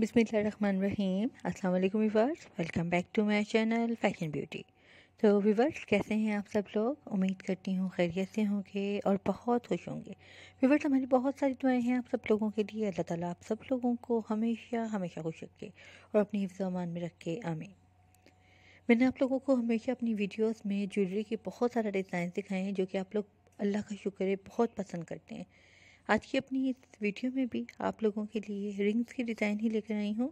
बिसमीम अस्सलाम वालेकुम viewers welcome back to my channel fashion beauty तो वीवर्स कैसे हैं आप सब लोग उम्मीद करती हूँ खैरियत से होंगे और बहुत खुश होंगे वीवर्स हमारी बहुत सारी दुआएं हैं आप सब लोगों के लिए अल्लाह ताला आप सब लोगों को हमेशा हमेशा खुश रखे और अपनी अमान में रखे आमीन मैंने आप लोगों को हमेशा अपनी वीडियोस में ज्वेलरी के बहुत सारे डिज़ाइन दिखाए हैं जो कि आप लोग अल्लाह का शुक्र है बहुत पसंद करते हैं आज की अपनी इस वीडियो में भी आप लोगों के लिए रिंग्स की डिज़ाइन ही लेकर आई हूँ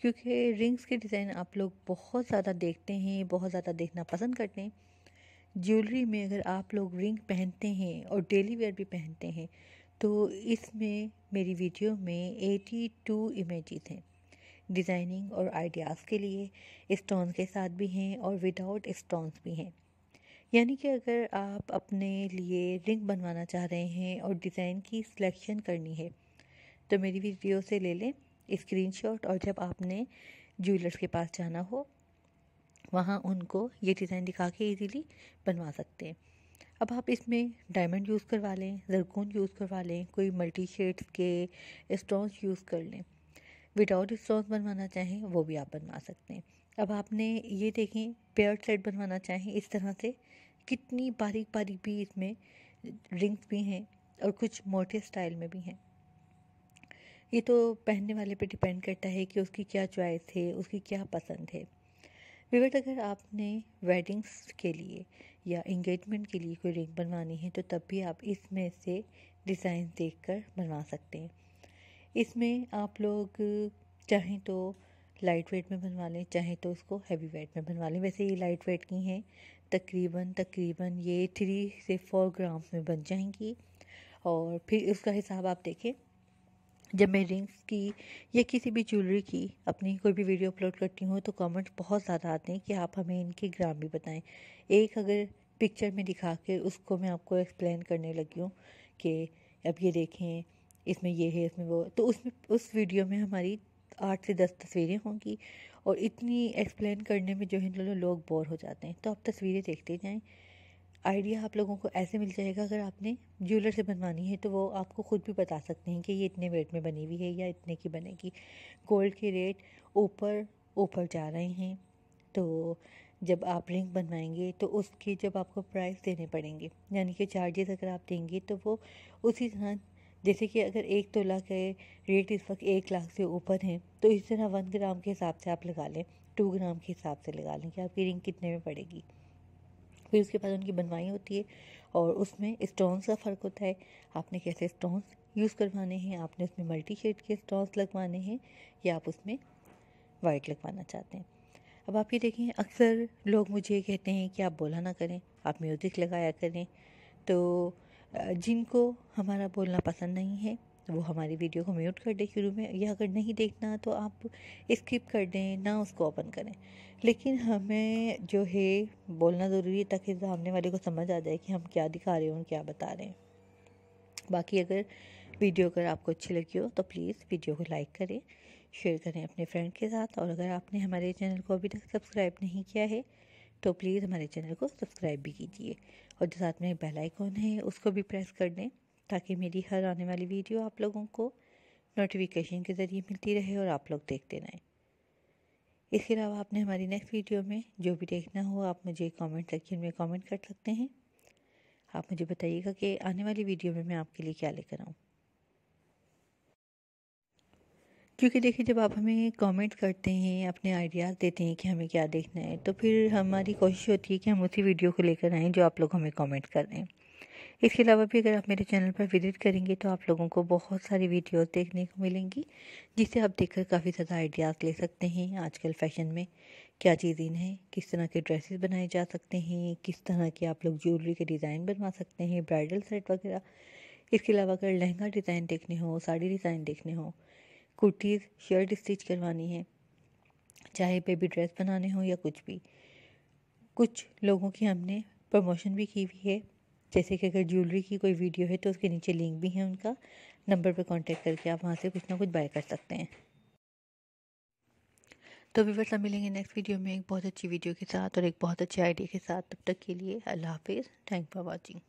क्योंकि रिंग्स के डिज़ाइन आप लोग बहुत ज़्यादा देखते हैं बहुत ज़्यादा देखना पसंद करते हैं ज्वेलरी में अगर आप लोग रिंग पहनते हैं और डेली वेयर भी पहनते हैं तो इसमें मेरी वीडियो में 82 इमेजेस हैं डिज़ाइनिंग और आइडियाज़ के लिए स्टोन के साथ भी हैं और विदाउट स्टोन्स भी हैं यानी कि अगर आप अपने लिए रिंग बनवाना चाह रहे हैं और डिज़ाइन की सिलेक्शन करनी है तो मेरी वीडियो से ले लें स्क्रीनशॉट और जब आपने ज्वेलर्स के पास जाना हो वहाँ उनको ये डिज़ाइन दिखा के इजीली बनवा सकते हैं अब आप इसमें डायमंड यूज़ करवा लें जरकून यूज़ करवा लें कोई मल्टी शेड्स के स्टोन्स यूज़ कर लें विदाउट स्टोन्स बनवाना चाहें वो भी आप बनवा सकते हैं अब आपने ये देखें पेयर सेट बनवाना चाहें इस तरह से कितनी बारीक बारीक भी इसमें रिंग्स भी हैं और कुछ मोटे स्टाइल में भी हैं ये तो पहनने वाले पे डिपेंड करता है कि उसकी क्या चॉइस है उसकी क्या पसंद है विवेट अगर आपने वेडिंग्स के लिए या इंगेजमेंट के लिए कोई रिंग बनवानी है तो तब भी आप इसमें से डिज़ाइन देख कर बनवा सकते हैं इसमें आप लोग चाहें तो लाइट वेट में बनवा लें चाहे तो उसको हैवी वेट में बनवा लें वैसे ये लाइट वेट की हैं तकरीबन तकरीबन ये थ्री से फोर ग्राम्स में बन जाएंगी और फिर उसका हिसाब आप देखें जब मैं रिंग्स की या किसी भी ज्वेलरी की अपनी कोई भी वीडियो अपलोड करती हूँ तो कमेंट्स बहुत ज़्यादा आते हैं कि आप हमें इनके ग्राम भी बताएं एक अगर पिक्चर में दिखा के उसको मैं आपको एक्सप्लेन करने लगी हूँ कि अब ये देखें इसमें ये है इसमें वो तो उसमें उस वीडियो में हमारी आठ से दस तस्वीरें होंगी और इतनी एक्सप्लेन करने में जो है लोग बोर हो जाते हैं तो आप तस्वीरें देखते जाएं आइडिया आप लोगों को ऐसे मिल जाएगा अगर आपने ज्वेलर से बनवानी है तो वो आपको ख़ुद भी बता सकते हैं कि ये इतने वेट में बनी हुई है या इतने की बनेगी गोल्ड के रेट ऊपर ऊपर जा रहे हैं तो जब आप रिंग बनवाएंगे तो उसके जब आपको प्राइस देने पड़ेंगे यानी कि चार्जेस अगर आप देंगे तो वो उसी तरह जैसे कि अगर एक तोला के रेट इस वक्त एक लाख से ऊपर हैं तो इस तरह वन ग्राम के हिसाब से आप लगा लें टू ग्राम के हिसाब से लगा लें कि आपकी रिंग कितने में पड़ेगी फिर उसके बाद उनकी बनवाई होती है और उसमें स्टोन्स का फ़र्क होता है आपने कैसे स्टोन्स यूज़ करवाने हैं आपने उसमें मल्टी शेड के स्टोन्स लगवाने हैं या आप उसमें वाइट लगवाना चाहते हैं अब आप ये देखें अक्सर लोग मुझे कहते हैं कि आप बोला ना करें आप म्यूज़िक लगाया करें तो जिनको हमारा बोलना पसंद नहीं है वो हमारी वीडियो को म्यूट कर दें शुरू में या अगर नहीं देखना तो आप स्किप कर दें ना उसको ओपन करें लेकिन हमें जो है बोलना ज़रूरी है ताकि सामने वाले को समझ आ जाए कि हम क्या दिखा रहे हैं और क्या बता रहे हैं बाकी अगर वीडियो अगर आपको अच्छी लगी हो तो प्लीज़ वीडियो को लाइक करें शेयर करें अपने फ्रेंड के साथ और अगर आपने हमारे चैनल को अभी तक सब्सक्राइब नहीं किया है तो प्लीज़ हमारे चैनल को सब्सक्राइब भी कीजिए और जो साथ में बेल आइकॉन है उसको भी प्रेस कर दें ताकि मेरी हर आने वाली वीडियो आप लोगों को नोटिफिकेशन के ज़रिए मिलती रहे और आप लोग देखते रहें इसके अलावा आपने हमारी नेक्स्ट वीडियो में जो भी देखना हो आप मुझे कमेंट सेक्शन में कमेंट कर सकते हैं आप मुझे बताइएगा कि आने वाली वीडियो में मैं आपके लिए क्या लेकर आऊँ क्योंकि देखिए जब आप हमें कमेंट करते हैं अपने आइडियाज़ देते हैं कि हमें क्या देखना है तो फिर हमारी कोशिश होती है कि हम उसी वीडियो को लेकर आएँ जो आप लोग हमें कमेंट कर रहे हैं इसके अलावा भी अगर आप मेरे चैनल पर विजिट करेंगे तो आप लोगों को बहुत सारी वीडियोस देखने को मिलेंगी जिसे आप देखकर काफ़ी ज़्यादा आइडियाज़ ले सकते हैं आजकल फैशन में क्या चीज़ें हैं किस तरह के ड्रेसेस बनाए जा सकते हैं किस तरह के आप लोग ज्वेलरी के डिज़ाइन बनवा सकते हैं ब्राइडल सेट वगैरह इसके अलावा अगर लहंगा डिज़ाइन देखने हो साड़ी डिज़ाइन देखने हो कुर्तीज़ शर्ट स्टिच करवानी है चाहे बेबी ड्रेस बनाने हो या कुछ भी कुछ लोगों की हमने प्रमोशन भी की हुई है जैसे कि अगर ज्वेलरी की कोई वीडियो है तो उसके नीचे लिंक भी है उनका नंबर पर कांटेक्ट करके आप वहाँ से कुछ ना कुछ बाय कर सकते हैं तो व्यूवर्स हम मिलेंगे नेक्स्ट वीडियो में एक बहुत अच्छी वीडियो के साथ और एक बहुत अच्छे आइडिया के साथ तब तक के लिए अल्लाह हाफिज़ थैंक फॉर वॉचिंग